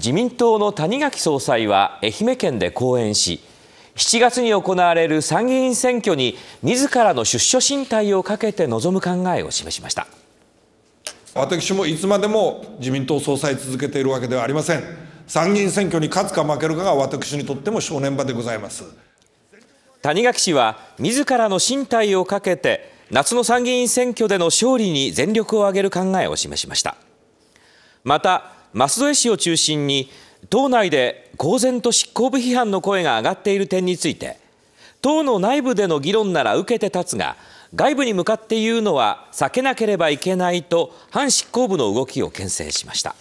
自民党の谷垣総裁は愛媛県で講演し7月に行われる参議院選挙に自らの出処進退をかけて臨む考えを示しました私もいつまでも自民党総裁続けているわけではありません参議院選挙に勝つか負けるかが私にとっても正念場でございます谷垣氏は自らの進退をかけて夏の参議院選挙での勝利に全力を挙げる考えを示しましたまた舛添氏を中心に党内で公然と執行部批判の声が上がっている点について党の内部での議論なら受けて立つが外部に向かって言うのは避けなければいけないと反執行部の動きを牽制しました。